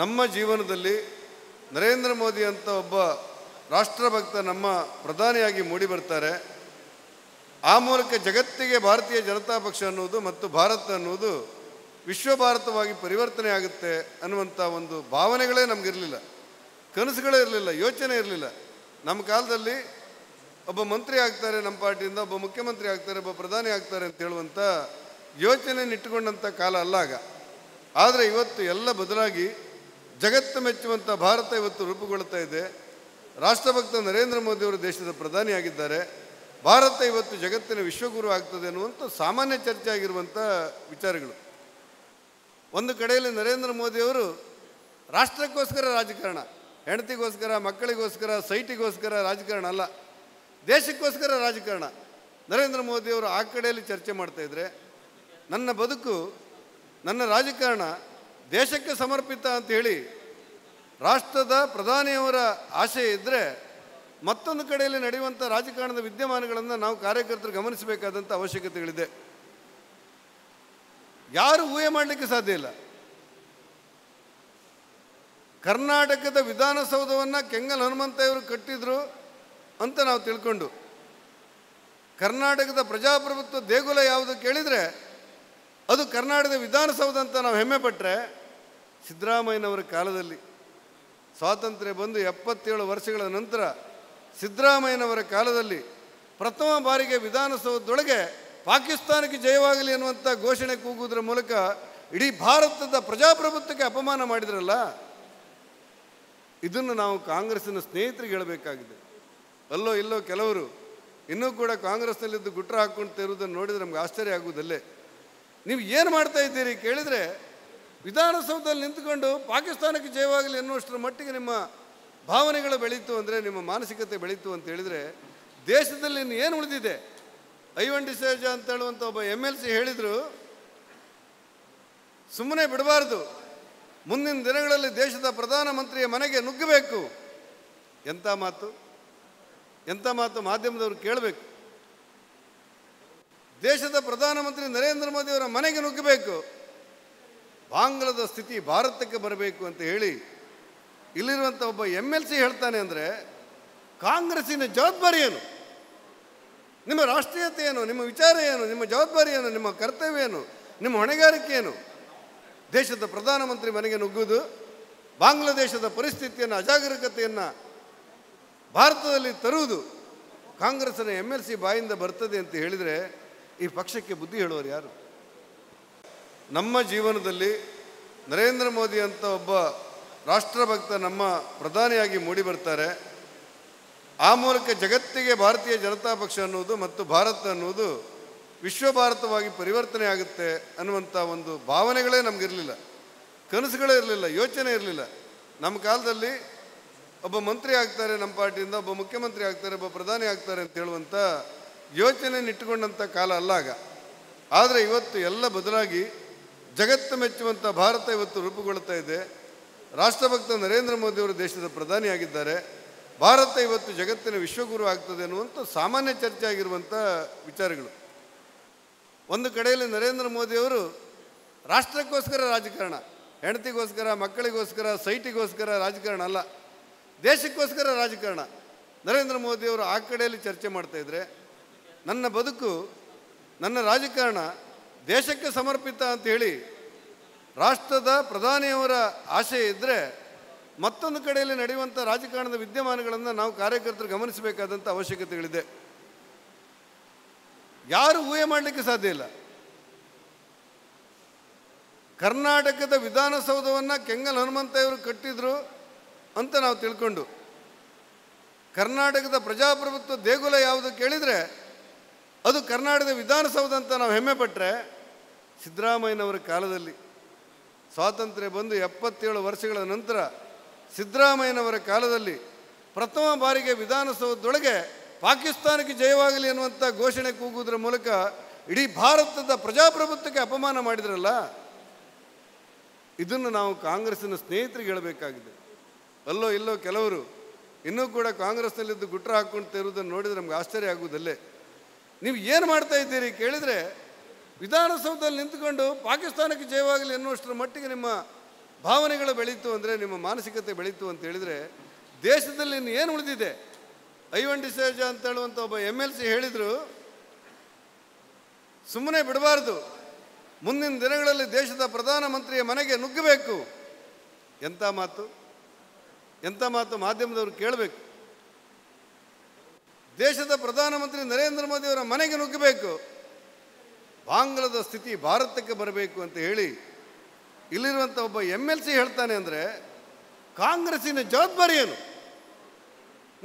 ನಮ್ಮ ಜೀವನದಲ್ಲಿ ನರೇಂದ್ರ ಮೋದಿ ಅಂತ ಒಬ್ಬ ರಾಷ್ಟ್ರಭಕ್ತ ನಮ್ಮ ಪ್ರಧಾನಿಯಾಗಿ ಮೂಡಿ ಬರ್ತಾರೆ ಆ ಮೂಲಕ ಜಗತ್ತಿಗೆ ಭಾರತೀಯ ಜನತಾ ಪಕ್ಷ ಅನ್ನೋದು ಮತ್ತು ಭಾರತ ಅನ್ನೋದು ವಿಶ್ವ ಭಾರತವಾಗಿ ಪರಿವರ್ತನೆ ಆಗುತ್ತೆ ಅನ್ನುವಂಥ ಒಂದು ಭಾವನೆಗಳೇ ನಮಗಿರಲಿಲ್ಲ ಕನಸುಗಳೇ ಇರಲಿಲ್ಲ ಯೋಚನೆ ಇರಲಿಲ್ಲ ನಮ್ಮ ಕಾಲದಲ್ಲಿ ಒಬ್ಬ ಮಂತ್ರಿ ಆಗ್ತಾರೆ ನಮ್ಮ ಪಾರ್ಟಿಯಿಂದ ಒಬ್ಬ ಮುಖ್ಯಮಂತ್ರಿ ಆಗ್ತಾರೆ ಒಬ್ಬ ಪ್ರಧಾನಿ ಆಗ್ತಾರೆ ಅಂತ ಹೇಳುವಂಥ ಯೋಚನೆ ಇಟ್ಟುಕೊಂಡಂಥ ಕಾಲ ಅಲ್ಲ ಆಗ ಆದರೆ ಇವತ್ತು ಎಲ್ಲ ಬದಲಾಗಿ ಜಗತ್ತು ಮೆಚ್ಚುವಂಥ ಭಾರತ ಇವತ್ತು ರೂಪುಗೊಳ್ತಾ ಇದೆ ರಾಷ್ಟ್ರಭಕ್ತ ನರೇಂದ್ರ ಮೋದಿಯವರು ದೇಶದ ಪ್ರಧಾನಿಯಾಗಿದ್ದಾರೆ ಭಾರತ ಇವತ್ತು ಜಗತ್ತಿನ ವಿಶ್ವಗುರು ಆಗ್ತದೆ ಅನ್ನುವಂಥ ಸಾಮಾನ್ಯ ಚರ್ಚೆ ಆಗಿರುವಂಥ ವಿಚಾರಗಳು ಒಂದು ಕಡೆಯಲ್ಲಿ ನರೇಂದ್ರ ಮೋದಿಯವರು ರಾಷ್ಟ್ರಕ್ಕೋಸ್ಕರ ರಾಜಕಾರಣ ಹೆಂಡತಿಗೋಸ್ಕರ ಮಕ್ಕಳಿಗೋಸ್ಕರ ಸೈಟಿಗೋಸ್ಕರ ರಾಜಕಾರಣ ಅಲ್ಲ ದೇಶಕ್ಕೋಸ್ಕರ ರಾಜಕಾರಣ ನರೇಂದ್ರ ಮೋದಿಯವರು ಆ ಕಡೆಯಲ್ಲಿ ಚರ್ಚೆ ಮಾಡ್ತಾಯಿದ್ರೆ ನನ್ನ ಬದುಕು ನನ್ನ ರಾಜಕಾರಣ ದೇಶಕ್ಕೆ ಸಮರ್ಪಿತ ಅಂತ ಹೇಳಿ ರಾಷ್ಟ್ರದ ಪ್ರಧಾನಿಯವರ ಆಶಯ ಇದ್ದರೆ ಮತ್ತೊಂದು ಕಡೆಯಲ್ಲಿ ನಡೆಯುವಂಥ ರಾಜಕಾರಣದ ವಿದ್ಯಮಾನಗಳನ್ನು ನಾವು ಕಾರ್ಯಕರ್ತರು ಗಮನಿಸಬೇಕಾದಂಥ ಅವಶ್ಯಕತೆಗಳಿದೆ ಯಾರು ಊಹೆ ಮಾಡಲಿಕ್ಕೆ ಸಾಧ್ಯ ಇಲ್ಲ ಕರ್ನಾಟಕದ ವಿಧಾನಸೌಧವನ್ನು ಕೆಂಗಲ್ ಹನುಮಂತಯ್ಯವರು ಕಟ್ಟಿದರು ಅಂತ ನಾವು ತಿಳ್ಕೊಂಡು ಕರ್ನಾಟಕದ ಪ್ರಜಾಪ್ರಭುತ್ವ ದೇಗುಲ ಯಾವುದು ಕೇಳಿದರೆ ಅದು ಕರ್ನಾಟಕದ ವಿಧಾನಸೌಧ ಅಂತ ನಾವು ಹೆಮ್ಮೆ ಪಟ್ಟರೆ ಸಿದ್ದರಾಮಯ್ಯನವರ ಕಾಲದಲ್ಲಿ ಸ್ವಾತಂತ್ರ್ಯ ಬಂದು ಎಪ್ಪತ್ತೇಳು ವರ್ಷಗಳ ನಂತರ ಸಿದ್ದರಾಮಯ್ಯನವರ ಕಾಲದಲ್ಲಿ ಪ್ರಥಮ ಬಾರಿಗೆ ವಿಧಾನಸೌಧದೊಳಗೆ ಪಾಕಿಸ್ತಾನಕ್ಕೆ ಜಯವಾಗಲಿ ಅನ್ನುವಂಥ ಘೋಷಣೆ ಕೂಗುವುದರ ಮೂಲಕ ಇಡೀ ಭಾರತದ ಪ್ರಜಾಪ್ರಭುತ್ವಕ್ಕೆ ಅಪಮಾನ ಮಾಡಿದ್ರಲ್ಲ ಇದನ್ನು ನಾವು ಕಾಂಗ್ರೆಸ್ಸಿನ ಸ್ನೇಹಿತರಿಗೆ ಹೇಳಬೇಕಾಗಿದೆ ಅಲ್ಲೋ ಇಲ್ಲೋ ಕೆಲವರು ಇನ್ನೂ ಕೂಡ ಕಾಂಗ್ರೆಸ್ನಲ್ಲಿದ್ದು ಗುಟ್ರ ಹಾಕ್ಕೊಂಡು ತೇರುವುದನ್ನು ನೋಡಿದ್ರೆ ನಮ್ಗೆ ಆಶ್ಚರ್ಯ ಆಗುವುದಲ್ಲೇ ನೀವು ಏನು ಮಾಡ್ತಾ ಇದ್ದೀರಿ ಕೇಳಿದರೆ ವಿಧಾನಸೌಧದಲ್ಲಿ ನಿಂತ್ಕೊಂಡು ಪಾಕಿಸ್ತಾನಕ್ಕೆ ಜಯವಾಗಲಿ ಎನ್ನುವಷ್ಟರ ಮಟ್ಟಿಗೆ ನಿಮ್ಮ ಭಾವನೆಗಳು ಬೆಳೀತು ಅಂದರೆ ನಿಮ್ಮ ಮಾನಸಿಕತೆ ಬೆಳೀತು ಅಂತ ಹೇಳಿದರೆ ದೇಶದಲ್ಲಿ ಇನ್ನು ಏನು ಉಳಿದಿದೆ ಐವನ್ ಡಿಸೇಜ ಅಂತ ಹೇಳುವಂಥ ಒಬ್ಬ ಎಮ್ ಎಲ್ ಸಿ ಹೇಳಿದರು ಸುಮ್ಮನೆ ಬಿಡಬಾರ್ದು ಮುಂದಿನ ದಿನಗಳಲ್ಲಿ ದೇಶದ ಪ್ರಧಾನಮಂತ್ರಿಯ ಮನೆಗೆ ನುಗ್ಗಬೇಕು ಎಂಥ ಮಾತು ಎಂಥ ಮಾತು ಮಾಧ್ಯಮದವರು ಕೇಳಬೇಕು ದೇಶದ ಪ್ರಧಾನಮಂತ್ರಿ ನರೇಂದ್ರ ಮೋದಿ ಅವರ ಮನೆಗೆ ನುಗ್ಗಬೇಕು ಬಾಂಗ್ಲಾದ ಸ್ಥಿತಿ ಭಾರತಕ್ಕೆ ಬರಬೇಕು ಅಂತ ಹೇಳಿ ಇಲ್ಲಿರುವಂಥ ಒಬ್ಬ ಎಮ್ ಎಲ್ ಸಿ ಹೇಳ್ತಾನೆ ಅಂದರೆ ಕಾಂಗ್ರೆಸ್ಸಿನ ಜವಾಬ್ದಾರಿ ಏನು ನಿಮ್ಮ ರಾಷ್ಟ್ರೀಯತೆ ಏನು ನಿಮ್ಮ ವಿಚಾರ ಏನು ನಿಮ್ಮ ಜವಾಬ್ದಾರಿ ಏನು ನಿಮ್ಮ ಕರ್ತವ್ಯ ಏನು ನಿಮ್ಮ ಹೊಣೆಗಾರಿಕೆ ಏನು ದೇಶದ ಪ್ರಧಾನಮಂತ್ರಿ ಮನೆಗೆ ನುಗ್ಗುವುದು ಬಾಂಗ್ಲಾದೇಶದ ಪರಿಸ್ಥಿತಿಯನ್ನು ಅಜಾಗರೂಕತೆಯನ್ನು ಭಾರತದಲ್ಲಿ ತರುವುದು ಕಾಂಗ್ರೆಸ್ನ ಎಮ್ ಎಲ್ ಸಿ ಬಾಯಿಂದ ಬರ್ತದೆ ಅಂತ ಹೇಳಿದರೆ ಈ ಪಕ್ಷಕ್ಕೆ ಬುದ್ಧಿ ಹೇಳುವರು ಯಾರು ನಮ್ಮ ಜೀವನದಲ್ಲಿ ನರೇಂದ್ರ ಮೋದಿ ಅಂತ ಒಬ್ಬ ರಾಷ್ಟ್ರಭಕ್ತ ನಮ್ಮ ಪ್ರಧಾನಿಯಾಗಿ ಮೂಡಿ ಬರ್ತಾರೆ ಆ ಮೂಲಕ ಜಗತ್ತಿಗೆ ಭಾರತೀಯ ಜನತಾ ಪಕ್ಷ ಅನ್ನುವುದು ಮತ್ತು ಭಾರತ ಅನ್ನುವುದು ವಿಶ್ವ ಭಾರತವಾಗಿ ಪರಿವರ್ತನೆ ಆಗುತ್ತೆ ಅನ್ನುವಂಥ ಒಂದು ಭಾವನೆಗಳೇ ನಮಗಿರಲಿಲ್ಲ ಕನಸುಗಳೇ ಇರಲಿಲ್ಲ ಯೋಚನೆ ಇರಲಿಲ್ಲ ನಮ್ಮ ಕಾಲದಲ್ಲಿ ಒಬ್ಬ ಮಂತ್ರಿ ಆಗ್ತಾರೆ ನಮ್ಮ ಪಾರ್ಟಿಯಿಂದ ಒಬ್ಬ ಮುಖ್ಯಮಂತ್ರಿ ಆಗ್ತಾರೆ ಒಬ್ಬ ಪ್ರಧಾನಿ ಆಗ್ತಾರೆ ಅಂತ ಹೇಳುವಂಥ ಯೋಚನೆ ಇಟ್ಟುಕೊಂಡಂಥ ಕಾಲ ಅಲ್ಲಾಗ ಆದರೆ ಇವತ್ತು ಎಲ್ಲ ಬದಲಾಗಿ ಜಗತ್ತು ಮೆಚ್ಚುವಂಥ ಭಾರತ ಇವತ್ತು ರೂಪುಗೊಳ್ತಾ ಇದೆ ರಾಷ್ಟ್ರಭಕ್ತ ನರೇಂದ್ರ ಮೋದಿಯವರು ದೇಶದ ಪ್ರಧಾನಿಯಾಗಿದ್ದಾರೆ ಭಾರತ ಇವತ್ತು ಜಗತ್ತಿನ ವಿಶ್ವಗುರು ಆಗ್ತದೆ ಅನ್ನುವಂಥ ಸಾಮಾನ್ಯ ಚರ್ಚೆ ಆಗಿರುವಂಥ ವಿಚಾರಗಳು ಒಂದು ಕಡೆಯಲ್ಲಿ ನರೇಂದ್ರ ಮೋದಿಯವರು ರಾಷ್ಟ್ರಕ್ಕೋಸ್ಕರ ರಾಜಕಾರಣ ಹೆಂಡತಿಗೋಸ್ಕರ ಮಕ್ಕಳಿಗೋಸ್ಕರ ಸೈಟಿಗೋಸ್ಕರ ರಾಜಕಾರಣ ಅಲ್ಲ ದೇಶಕ್ಕೋಸ್ಕರ ರಾಜಕಾರಣ ನರೇಂದ್ರ ಮೋದಿಯವರು ಆ ಕಡೆಯಲ್ಲಿ ಚರ್ಚೆ ಮಾಡ್ತಾಯಿದ್ರೆ ನನ್ನ ಬದುಕು ನನ್ನ ರಾಜಕಾರಣ ದೇಶಕ್ಕೆ ಸಮರ್ಪಿತ ಅಂತ ಹೇಳಿ ರಾಷ್ಟ್ರದ ಪ್ರಧಾನಿಯವರ ಆಶೆ ಇದ್ದರೆ ಮತ್ತೊಂದು ಕಡೆಯಲ್ಲಿ ನಡೆಯುವಂಥ ರಾಜಕಾರಣದ ವಿದ್ಯಮಾನಗಳನ್ನು ನಾವು ಕಾರ್ಯಕರ್ತರು ಗಮನಿಸಬೇಕಾದಂಥ ಅವಶ್ಯಕತೆಗಳಿದೆ ಯಾರು ಊಹೆ ಮಾಡಲಿಕ್ಕೆ ಸಾಧ್ಯ ಇಲ್ಲ ಕರ್ನಾಟಕದ ವಿಧಾನಸೌಧವನ್ನು ಕೆಂಗಲ್ ಹನುಮಂತಯ್ಯವರು ಕಟ್ಟಿದ್ರು ಅಂತ ನಾವು ತಿಳ್ಕೊಂಡು ಕರ್ನಾಟಕದ ಪ್ರಜಾಪ್ರಭುತ್ವ ದೇಗುಲ ಯಾವುದು ಕೇಳಿದರೆ ಅದು ಕರ್ನಾಟಕದ ವಿಧಾನಸೌಧ ಅಂತ ನಾವು ಹೆಮ್ಮೆ ಪಟ್ಟರೆ ಸಿದ್ದರಾಮಯ್ಯನವರ ಕಾಲದಲ್ಲಿ ಸ್ವಾತಂತ್ರ್ಯ ಬಂದು ಎಪ್ಪತ್ತೇಳು ವರ್ಷಗಳ ನಂತರ ಸಿದ್ದರಾಮಯ್ಯನವರ ಕಾಲದಲ್ಲಿ ಪ್ರಥಮ ಬಾರಿಗೆ ವಿಧಾನಸೌಧದೊಳಗೆ ಪಾಕಿಸ್ತಾನಕ್ಕೆ ಜಯವಾಗಲಿ ಅನ್ನುವಂಥ ಘೋಷಣೆ ಕೂಗುವುದರ ಮೂಲಕ ಇಡೀ ಭಾರತದ ಪ್ರಜಾಪ್ರಭುತ್ವಕ್ಕೆ ಅಪಮಾನ ಮಾಡಿದ್ರಲ್ಲ ಇದನ್ನು ನಾವು ಕಾಂಗ್ರೆಸ್ಸಿನ ಸ್ನೇಹಿತರಿಗೆ ಹೇಳಬೇಕಾಗಿದೆ ಅಲ್ಲೋ ಇಲ್ಲೋ ಕೆಲವರು ಇನ್ನೂ ಕೂಡ ಕಾಂಗ್ರೆಸ್ನಲ್ಲಿದ್ದು ಗುಟ್ರ ಹಾಕ್ಕೊಂಡು ಇರುವುದನ್ನು ನೋಡಿದರೆ ನಮ್ಗೆ ಆಶ್ಚರ್ಯ ಆಗುವುದಲ್ಲೇ ನೀವು ಏನು ಮಾಡ್ತಾ ಇದ್ದೀರಿ ಕೇಳಿದರೆ ವಿಧಾನಸೌಧದಲ್ಲಿ ನಿಂತ್ಕೊಂಡು ಪಾಕಿಸ್ತಾನಕ್ಕೆ ಜಯವಾಗಲಿ ಅನ್ನುವಷ್ಟರ ಮಟ್ಟಿಗೆ ನಿಮ್ಮ ಭಾವನೆಗಳು ಬೆಳೀತು ಅಂದರೆ ನಿಮ್ಮ ಮಾನಸಿಕತೆ ಬೆಳೀತು ಅಂತ ಹೇಳಿದರೆ ದೇಶದಲ್ಲಿ ಇನ್ನು ಏನು ಉಳಿದಿದೆ ಐವನ್ ಡಿಸೇಜ ಅಂತ ಹೇಳುವಂಥ ಒಬ್ಬ ಎಮ್ ಎಲ್ ಸಿ ಹೇಳಿದರು ಸುಮ್ಮನೆ ಬಿಡಬಾರ್ದು ಮುಂದಿನ ದಿನಗಳಲ್ಲಿ ದೇಶದ ಪ್ರಧಾನಮಂತ್ರಿಯ ಮನೆಗೆ ನುಗ್ಗಬೇಕು ಎಂಥ ಮಾತು ಎಂಥ ಮಾತು ಮಾಧ್ಯಮದವರು ಕೇಳಬೇಕು ದೇಶದ ಪ್ರಧಾನಮಂತ್ರಿ ನರೇಂದ್ರ ಮೋದಿಯವರ ಮನೆಗೆ ನುಗ್ಗಬೇಕು ಬಾಂಗ್ಲದ ಸ್ಥಿತಿ ಭಾರತಕ್ಕೆ ಬರಬೇಕು ಅಂತ ಹೇಳಿ ಇಲ್ಲಿರುವಂಥ ಒಬ್ಬ ಎಮ್ ಎಲ್ ಸಿ ಹೇಳ್ತಾನೆ ಅಂದರೆ ಕಾಂಗ್ರೆಸ್ಸಿನ ಜವಾಬ್ದಾರಿ ಏನು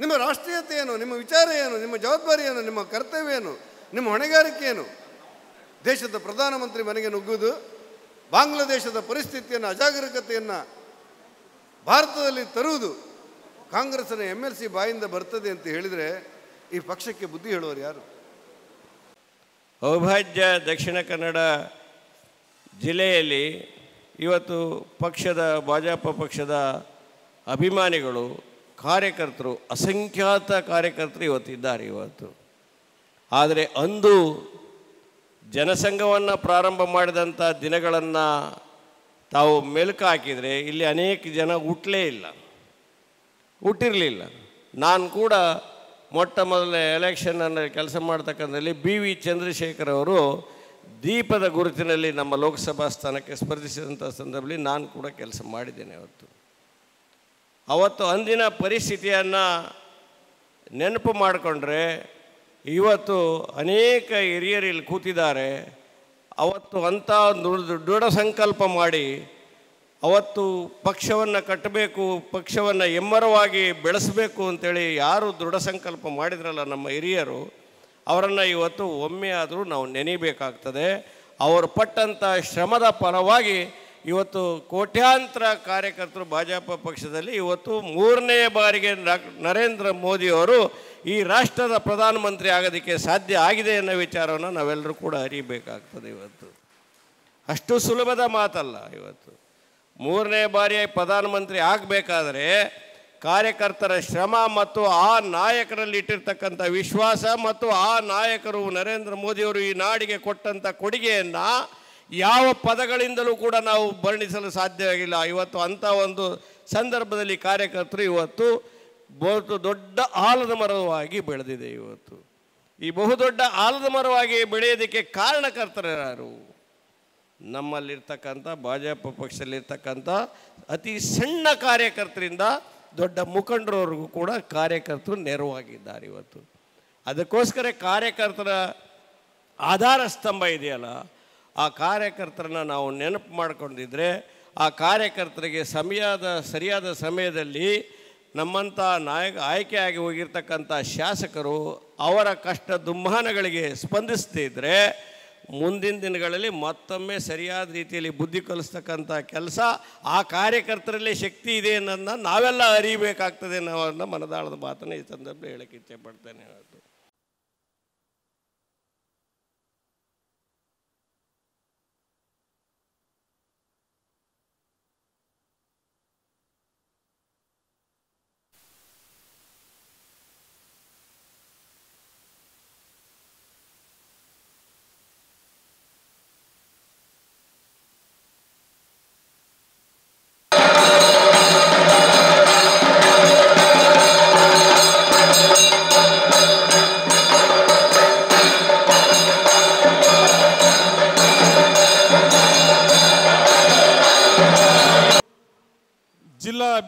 ನಿಮ್ಮ ರಾಷ್ಟ್ರೀಯತೆ ಏನು ನಿಮ್ಮ ವಿಚಾರ ಏನು ನಿಮ್ಮ ಜವಾಬ್ದಾರಿ ಏನು ನಿಮ್ಮ ಕರ್ತವ್ಯ ಏನು ನಿಮ್ಮ ಹೊಣೆಗಾರಿಕೆ ಏನು ದೇಶದ ಪ್ರಧಾನಮಂತ್ರಿ ಮನೆಗೆ ನುಗ್ಗುವುದು ಬಾಂಗ್ಲಾದೇಶದ ಪರಿಸ್ಥಿತಿಯನ್ನು ಅಜಾಗರೂಕತೆಯನ್ನು ಭಾರತದಲ್ಲಿ ತರುವುದು ಕಾಂಗ್ರೆಸ್ನ ಎಮ್ ಎಲ್ ಸಿ ಬಾಯಿಂದ ಬರ್ತದೆ ಅಂತ ಹೇಳಿದರೆ ಈ ಪಕ್ಷಕ್ಕೆ ಬುದ್ಧಿ ಹೇಳೋರು ಯಾರು ಅವಿಭಾಜ್ಯ ದಕ್ಷಿಣ ಕನ್ನಡ ಜಿಲ್ಲೆಯಲ್ಲಿ ಇವತ್ತು ಪಕ್ಷದ ಭಾಜಪ ಪಕ್ಷದ ಅಭಿಮಾನಿಗಳು ಕಾರ್ಯಕರ್ತರು ಅಸಂಖ್ಯಾತ ಕಾರ್ಯಕರ್ತರು ಇವತ್ತಿದ್ದಾರೆ ಇವತ್ತು ಆದರೆ ಅಂದು ಜನಸಂಘವನ್ನು ಪ್ರಾರಂಭ ಮಾಡಿದಂಥ ದಿನಗಳನ್ನು ತಾವು ಮೆಲುಕು ಹಾಕಿದರೆ ಇಲ್ಲಿ ಅನೇಕ ಜನ ಹುಟ್ಟಲೇ ಇಲ್ಲ ಹುಟ್ಟಿರಲಿಲ್ಲ ನಾನು ಕೂಡ ಮೊಟ್ಟ ಮೊದಲ ಎಲೆಕ್ಷನ್ನ ಕೆಲಸ ಮಾಡ್ತಕ್ಕಂಥಲ್ಲಿ ಬಿ ವಿ ಚಂದ್ರಶೇಖರ್ ಅವರು ದೀಪದ ಗುರುತಿನಲ್ಲಿ ನಮ್ಮ ಲೋಕಸಭಾ ಸ್ಥಾನಕ್ಕೆ ಸ್ಪರ್ಧಿಸಿದಂಥ ಸಂದರ್ಭದಲ್ಲಿ ನಾನು ಕೂಡ ಕೆಲಸ ಮಾಡಿದ್ದೇನೆ ಅವತ್ತು ಅವತ್ತು ಅಂದಿನ ಪರಿಸ್ಥಿತಿಯನ್ನು ನೆನಪು ಮಾಡಿಕೊಂಡ್ರೆ ಇವತ್ತು ಅನೇಕ ಹಿರಿಯರು ಇಲ್ಲಿ ಕೂತಿದ್ದಾರೆ ಅವತ್ತು ಅಂಥ ದೃಢ ಸಂಕಲ್ಪ ಮಾಡಿ ಅವತ್ತು ಪಕ್ಷವನ್ನು ಕಟ್ಟಬೇಕು ಪಕ್ಷವನ್ನು ಎಮ್ಮರವಾಗಿ ಬೆಳೆಸಬೇಕು ಅಂತೇಳಿ ಯಾರು ದೃಢ ಸಂಕಲ್ಪ ಮಾಡಿದ್ರಲ್ಲ ನಮ್ಮ ಹಿರಿಯರು ಅವರನ್ನು ಇವತ್ತು ಒಮ್ಮೆ ಆದರೂ ನಾವು ನೆನೆಯಬೇಕಾಗ್ತದೆ ಅವರು ಪಟ್ಟಂಥ ಶ್ರಮದ ಫಲವಾಗಿ ಇವತ್ತು ಕೋಟ್ಯಾಂತರ ಕಾರ್ಯಕರ್ತರು ಭಾಜಪ ಪಕ್ಷದಲ್ಲಿ ಇವತ್ತು ಮೂರನೇ ಬಾರಿಗೆ ನರೇಂದ್ರ ಮೋದಿಯವರು ಈ ರಾಷ್ಟ್ರದ ಪ್ರಧಾನಮಂತ್ರಿ ಆಗೋದಕ್ಕೆ ಸಾಧ್ಯ ಆಗಿದೆ ಅನ್ನೋ ವಿಚಾರವನ್ನು ನಾವೆಲ್ಲರೂ ಕೂಡ ಅರಿಬೇಕಾಗ್ತದೆ ಇವತ್ತು ಅಷ್ಟು ಸುಲಭದ ಮಾತಲ್ಲ ಇವತ್ತು ಮೂರನೇ ಬಾರಿಯ ಪ್ರಧಾನಮಂತ್ರಿ ಆಗಬೇಕಾದರೆ ಕಾರ್ಯಕರ್ತರ ಶ್ರಮ ಮತ್ತು ಆ ನಾಯಕರಲ್ಲಿ ಇಟ್ಟಿರ್ತಕ್ಕಂಥ ವಿಶ್ವಾಸ ಮತ್ತು ಆ ನಾಯಕರು ನರೇಂದ್ರ ಮೋದಿಯವರು ಈ ನಾಡಿಗೆ ಕೊಟ್ಟಂಥ ಕೊಡುಗೆಯನ್ನು ಯಾವ ಪದಗಳಿಂದಲೂ ಕೂಡ ನಾವು ವರ್ಣಿಸಲು ಸಾಧ್ಯವಾಗಿಲ್ಲ ಇವತ್ತು ಅಂಥ ಒಂದು ಸಂದರ್ಭದಲ್ಲಿ ಕಾರ್ಯಕರ್ತರು ಇವತ್ತು ಬಹು ದೊಡ್ಡ ಆಲದ ಮರವಾಗಿ ಬೆಳೆದಿದೆ ಇವತ್ತು ಈ ಬಹುದೊಡ್ಡ ಆಲದ ಮರವಾಗಿ ಬೆಳೆಯೋದಕ್ಕೆ ಕಾರಣಕರ್ತರು ಯಾರು ನಮ್ಮಲ್ಲಿರ್ತಕ್ಕಂಥ ಭಾಜಪ ಪಕ್ಷದಲ್ಲಿರ್ತಕ್ಕಂಥ ಅತಿ ಸಣ್ಣ ಕಾರ್ಯಕರ್ತರಿಂದ ದೊಡ್ಡ ಮುಖಂಡರವರೆಗೂ ಕೂಡ ಕಾರ್ಯಕರ್ತರು ನೆರವಾಗಿದ್ದಾರೆ ಇವತ್ತು ಅದಕ್ಕೋಸ್ಕರ ಕಾರ್ಯಕರ್ತರ ಆಧಾರ ಸ್ತಂಭ ಇದೆಯಲ್ಲ ಆ ಕಾರ್ಯಕರ್ತರನ್ನ ನಾವು ನೆನಪು ಮಾಡ್ಕೊಂಡಿದ್ರೆ ಆ ಕಾರ್ಯಕರ್ತರಿಗೆ ಸಮಯದ ಸರಿಯಾದ ಸಮಯದಲ್ಲಿ ನಮ್ಮಂಥ ನಾಯಕ ಆಯ್ಕೆಯಾಗಿ ಹೋಗಿರ್ತಕ್ಕಂಥ ಶಾಸಕರು ಅವರ ಕಷ್ಟ ದುಮ್ಮಾನಗಳಿಗೆ ಸ್ಪಂದಿಸ್ತಿದ್ರೆ ಮುಂದಿನ ದಿನಗಳಲ್ಲಿ ಮತ್ತೊಮ್ಮೆ ಸರಿಯಾದ ರೀತಿಯಲ್ಲಿ ಬುದ್ಧಿ ಕಲಿಸ್ತಕ್ಕಂಥ ಕೆಲಸ ಆ ಕಾರ್ಯಕರ್ತರಲ್ಲಿ ಶಕ್ತಿ ಇದೆ ಅನ್ನೋದನ್ನ ನಾವೆಲ್ಲ ಅರಿಬೇಕಾಗ್ತದೆ ಅನ್ನೋದನ್ನ ಮನದಾಳದ ಮಾತನ್ನು ಈ ಸಂದರ್ಭ ಹೇಳಕ್ಕೆ ಇಚ್ಛೆ ಪಡ್ತೇನೆ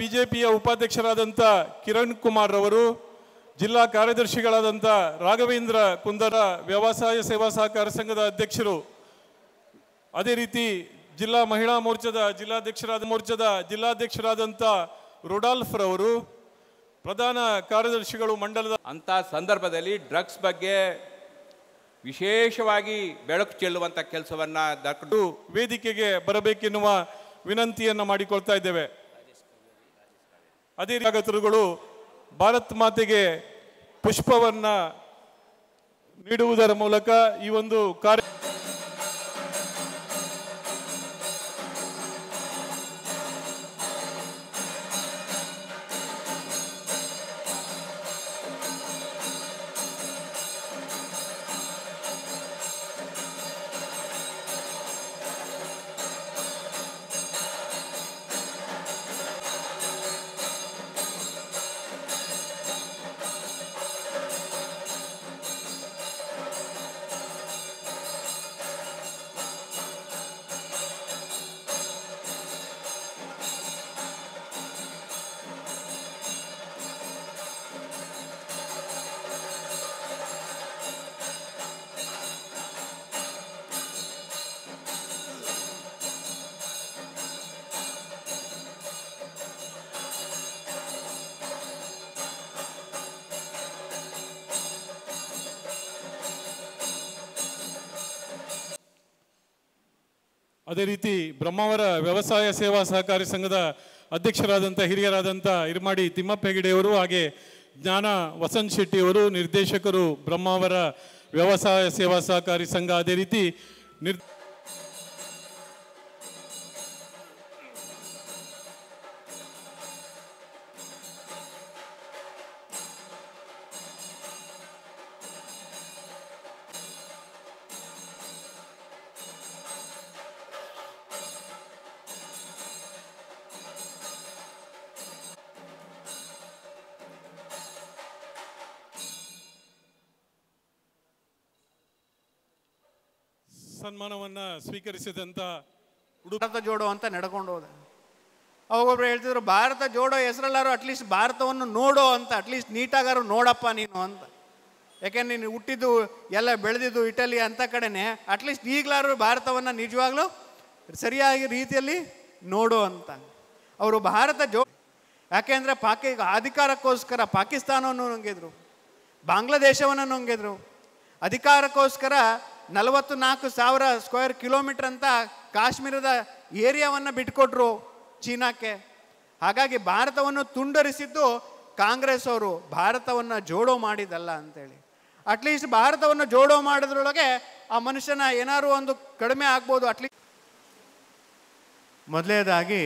ಬಿಜೆಪಿಯ ಉಪಾಧ್ಯಕ್ಷರಾದಂಥ ಕಿರಣ್ ಕುಮಾರ್ ರವರು ಜಿಲ್ಲಾ ಕಾರ್ಯದರ್ಶಿಗಳಾದಂಥ ರಾಘವೇಂದ್ರ ಕುಂದರ ವ್ಯವಸಾಯ ಸೇವಾ ಸಹಕಾರ ಸಂಘದ ಅಧ್ಯಕ್ಷರು ಅದೇ ರೀತಿ ಜಿಲ್ಲಾ ಮಹಿಳಾ ಮೋರ್ಚಾದ ಜಿಲ್ಲಾಧ್ಯಕ್ಷರಾದ ಮೋರ್ಚಾದ ಜಿಲ್ಲಾಧ್ಯಕ್ಷರಾದಂಥ ರೊಡಾಲ್ಫ್ ಪ್ರಧಾನ ಕಾರ್ಯದರ್ಶಿಗಳು ಮಂಡಲದ ಅಂಥ ಸಂದರ್ಭದಲ್ಲಿ ಡ್ರಗ್ಸ್ ಬಗ್ಗೆ ವಿಶೇಷವಾಗಿ ಬೆಳಕು ಚೆಲ್ಲುವಂಥ ಕೆಲಸವನ್ನು ದಟ್ಟು ವೇದಿಕೆಗೆ ಬರಬೇಕೆನ್ನುವ ವಿನಂತಿಯನ್ನು ಮಾಡಿಕೊಳ್ತಾ ಇದ್ದೇವೆ ಅದೇ ರೀತಿಗಳು ಭಾರತ್ ಮಾತೆಗೆ ಪುಷ್ಪವನ್ನ ನೀಡುವುದರ ಮೂಲಕ ಈ ಒಂದು ಕಾರ್ಯ ಅದೇ ರೀತಿ ಬ್ರಹ್ಮಾವರ ವ್ಯವಸಾಯ ಸೇವಾ ಸಹಕಾರಿ ಸಂಘದ ಅಧ್ಯಕ್ಷರಾದಂಥ ಹಿರಿಯರಾದಂಥ ಇರ್ಮಾಡಿ ತಿಮ್ಮಪ್ಪ ಹೆಗಡೆಯವರು ಹಾಗೆ ಜ್ಞಾನ ವಸಂತ್ ಶೆಟ್ಟಿಯವರು ನಿರ್ದೇಶಕರು ಬ್ರಹ್ಮಾವರ ವ್ಯವಸಾಯ ಸೇವಾ ಸಹಕಾರಿ ಸಂಘ ಅದೇ ರೀತಿ ನಿರ್ ಸನ್ಮಾನವನ್ನು ಸ್ವೀಕರಿಸಿದಂಥ ಭಾರತ ಜೋಡೋ ಅಂತ ನಡ್ಕೊಂಡು ಹೋದ ಅವಾಗೊಬ್ರು ಹೇಳ್ತಿದ್ರು ಭಾರತ ಜೋಡೋ ಹೆಸರಲ್ಲಾರು ಅಟ್ಲೀಸ್ಟ್ ಭಾರತವನ್ನು ನೋಡೋ ಅಂತ ಅಟ್ಲೀಸ್ಟ್ ನೀಟಾಗಾರು ನೋಡಪ್ಪ ನೀನು ಅಂತ ಯಾಕೆಂದ್ರೆ ನೀನು ಹುಟ್ಟಿದ್ದು ಎಲ್ಲ ಬೆಳೆದಿದ್ದು ಇಟಲಿ ಅಂತ ಕಡೆನೇ ಅಟ್ಲೀಸ್ಟ್ ಈಗಲಾರು ಭಾರತವನ್ನು ನಿಜವಾಗ್ಲೂ ಸರಿಯಾಗಿ ರೀತಿಯಲ್ಲಿ ನೋಡು ಅಂತ ಅವರು ಭಾರತ ಜೋ ಯಾಕೆಂದರೆ ಪಾಕಿ ಅಧಿಕಾರಕ್ಕೋಸ್ಕರ ಪಾಕಿಸ್ತಾನವನ್ನು ನುಂಗಿದ್ರು ಬಾಂಗ್ಲಾದೇಶವನ್ನು ನುಂಗಿದ್ರು ಅಧಿಕಾರಕ್ಕೋಸ್ಕರ ನಲವತ್ತು ನಾಲ್ಕು ಸಾವಿರ ಸ್ಕ್ವೇರ್ ಕಿಲೋಮೀಟರ್ ಅಂತ ಕಾಶ್ಮೀರದ ಏರಿಯಾವನ್ನು ಬಿಟ್ಕೊಟ್ರು ಚೀನಾಕ್ಕೆ ಹಾಗಾಗಿ ಭಾರತವನ್ನು ತುಂಡರಿಸಿದ್ದು ಕಾಂಗ್ರೆಸ್ ಅವರು ಭಾರತವನ್ನು ಜೋಡೋ ಮಾಡಿದಲ್ಲ ಅಂತೇಳಿ ಅಟ್ಲೀಸ್ಟ್ ಭಾರತವನ್ನು ಜೋಡೋ ಮಾಡಿದ್ರೊಳಗೆ ಆ ಮನುಷ್ಯನ ಏನಾದರೂ ಒಂದು ಕಡಿಮೆ ಆಗ್ಬೋದು ಅಟ್ಲೀಸ್ಟ್ ಮೊದಲೇದಾಗಿ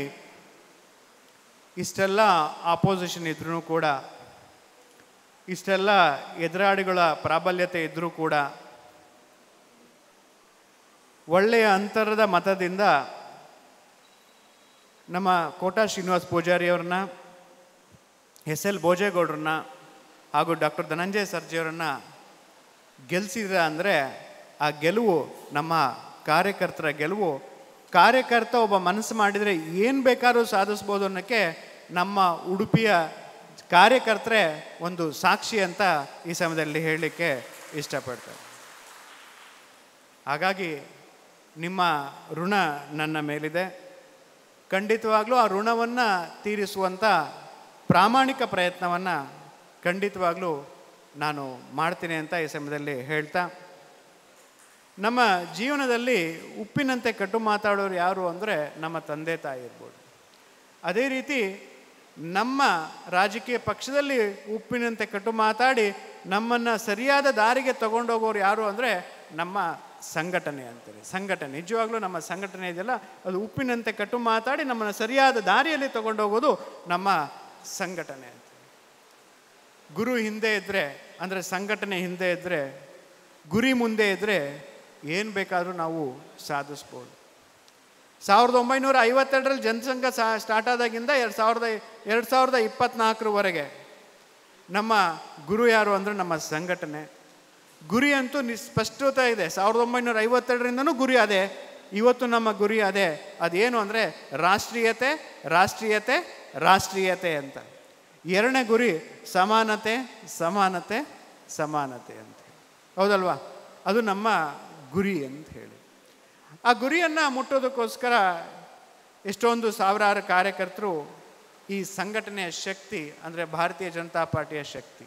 ಇಷ್ಟೆಲ್ಲ ಆಪೋಸಿಷನ್ ಇದ್ರೂ ಕೂಡ ಇಷ್ಟೆಲ್ಲ ಎದುರಾಡಿಗಳ ಪ್ರಾಬಲ್ಯತೆ ಇದ್ದರೂ ಕೂಡ ಒಳ್ಳೆಯ ಅಂತರದ ಮತದಿಂದ ನಮ್ಮ ಕೋಟಾ ಶ್ರೀನಿವಾಸ್ ಪೂಜಾರಿಯವ್ರನ್ನ ಎಸ್ ಎಲ್ ಭೋಜೇಗೌಡ್ರನ್ನ ಹಾಗೂ ಡಾಕ್ಟರ್ ಧನಂಜಯ ಸರ್ಜಿಯವರನ್ನ ಗೆಲ್ಲಿಸಿದ ಅಂದರೆ ಆ ಗೆಲುವು ನಮ್ಮ ಕಾರ್ಯಕರ್ತರ ಗೆಲುವು ಕಾರ್ಯಕರ್ತ ಒಬ್ಬ ಮನಸ್ಸು ಮಾಡಿದರೆ ಏನು ಬೇಕಾದ್ರೂ ಸಾಧಿಸ್ಬೋದು ಅನ್ನೋಕ್ಕೆ ನಮ್ಮ ಉಡುಪಿಯ ಕಾರ್ಯಕರ್ತರೆ ಒಂದು ಸಾಕ್ಷಿ ಅಂತ ಈ ಸಮಯದಲ್ಲಿ ಹೇಳಲಿಕ್ಕೆ ಇಷ್ಟಪಡ್ತಾರೆ ಹಾಗಾಗಿ ನಿಮ್ಮ ಋಣ ನನ್ನ ಮೇಲಿದೆ ಖಂಡಿತವಾಗ್ಲೂ ಆ ಋಣವನ್ನು ತೀರಿಸುವಂಥ ಪ್ರಾಮಾಣಿಕ ಪ್ರಯತ್ನವನ್ನು ಖಂಡಿತವಾಗಲೂ ನಾನು ಮಾಡ್ತೀನಿ ಅಂತ ಈ ಸಮಯದಲ್ಲಿ ಹೇಳ್ತಾ ನಮ್ಮ ಜೀವನದಲ್ಲಿ ಉಪ್ಪಿನಂತೆ ಕಟ್ಟು ಮಾತಾಡೋರು ಯಾರು ಅಂದರೆ ನಮ್ಮ ತಂದೆ ತಾಯಿ ಇರ್ಬೋದು ಅದೇ ರೀತಿ ನಮ್ಮ ರಾಜಕೀಯ ಪಕ್ಷದಲ್ಲಿ ಉಪ್ಪಿನಂತೆ ಕಟ್ಟು ಮಾತಾಡಿ ನಮ್ಮನ್ನು ಸರಿಯಾದ ದಾರಿಗೆ ತಗೊಂಡೋಗೋರು ಯಾರು ಅಂದರೆ ನಮ್ಮ ಸಂಘಟನೆ ಅಂತಾರೆ ಸಂಘಟನೆ ನಿಜವಾಗ್ಲೂ ನಮ್ಮ ಸಂಘಟನೆ ಇದೆಯಲ್ಲ ಅದು ಉಪ್ಪಿನಂತೆ ಕಟ್ಟು ಮಾತಾಡಿ ನಮ್ಮನ್ನು ಸರಿಯಾದ ದಾರಿಯಲ್ಲಿ ತಗೊಂಡೋಗೋದು ನಮ್ಮ ಸಂಘಟನೆ ಅಂತ ಗುರು ಹಿಂದೆ ಇದ್ದರೆ ಅಂದರೆ ಸಂಘಟನೆ ಹಿಂದೆ ಇದ್ದರೆ ಗುರಿ ಮುಂದೆ ಇದ್ದರೆ ಏನು ಬೇಕಾದರೂ ನಾವು ಸಾಧಿಸ್ಬೋದು ಸಾವಿರದ ಒಂಬೈನೂರ ಐವತ್ತೆರಡರಲ್ಲಿ ಜನಸಂಘ ಸಾ ಸ್ಟಾರ್ಟ್ ಆದಾಗಿಂದ ಎರಡು ಸಾವಿರದ ಎರಡು ಸಾವಿರದ ಇಪ್ಪತ್ತ್ನಾಲ್ಕರವರೆಗೆ ನಮ್ಮ ಗುರು ಯಾರು ಅಂದರೆ ನಮ್ಮ ಸಂಘಟನೆ ಗುರಿ ಅಂತೂ ಸ್ಪಷ್ಟತ ಇದೆ ಸಾವಿರದ ಒಂಬೈನೂರ ಐವತ್ತೆರಡರಿಂದನೂ ಗುರಿ ಅದೇ ಇವತ್ತು ನಮ್ಮ ಗುರಿ ಅದೇ ಅದೇನು ಅಂದರೆ ರಾಷ್ಟ್ರೀಯತೆ ರಾಷ್ಟ್ರೀಯತೆ ರಾಷ್ಟ್ರೀಯತೆ ಅಂತ ಎರಡನೇ ಗುರಿ ಸಮಾನತೆ ಸಮಾನತೆ ಸಮಾನತೆ ಅಂತ ಹೌದಲ್ವಾ ಅದು ನಮ್ಮ ಗುರಿ ಅಂತ ಹೇಳಿ ಆ ಗುರಿಯನ್ನು ಮುಟ್ಟೋದಕ್ಕೋಸ್ಕರ ಎಷ್ಟೊಂದು ಸಾವಿರಾರು ಕಾರ್ಯಕರ್ತರು ಈ ಸಂಘಟನೆಯ ಶಕ್ತಿ ಅಂದರೆ ಭಾರತೀಯ ಜನತಾ ಪಾರ್ಟಿಯ ಶಕ್ತಿ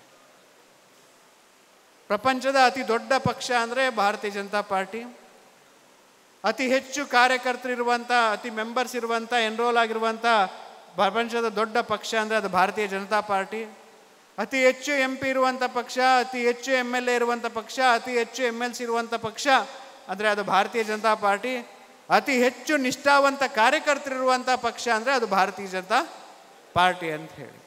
ಪ್ರಪಂಚದ ಅತಿ ದೊಡ್ಡ ಪಕ್ಷ ಅಂದರೆ ಭಾರತೀಯ ಜನತಾ ಪಾರ್ಟಿ ಅತಿ ಹೆಚ್ಚು ಇರುವಂಥ ಅತಿ ಮೆಂಬರ್ಸ್ ಇರುವಂಥ ಎನ್ರೋಲ್ ಆಗಿರುವಂಥ ಪ್ರಪಂಚದ ದೊಡ್ಡ ಪಕ್ಷ ಅಂದರೆ ಅದು ಭಾರತೀಯ ಜನತಾ ಪಾರ್ಟಿ ಅತಿ ಹೆಚ್ಚು ಎಂ ಪಿ ಇರುವಂಥ ಪಕ್ಷ ಅತಿ ಹೆಚ್ಚು ಎಮ್ ಎಲ್ ಎ ಇರುವಂಥ ಪಕ್ಷ ಅತಿ ಹೆಚ್ಚು ಎಮ್ ಎಲ್ ಸಿ ಇರುವಂಥ ಪಕ್ಷ ಅಂದರೆ ಅದು ಭಾರತೀಯ ಜನತಾ ಪಾರ್ಟಿ ಅತಿ ಹೆಚ್ಚು ನಿಷ್ಠಾವಂತ ಕಾರ್ಯಕರ್ತರಿರುವಂಥ ಪಕ್ಷ ಅಂದರೆ ಅದು ಭಾರತೀಯ ಜನತಾ ಪಾರ್ಟಿ ಅಂತ ಹೇಳಿ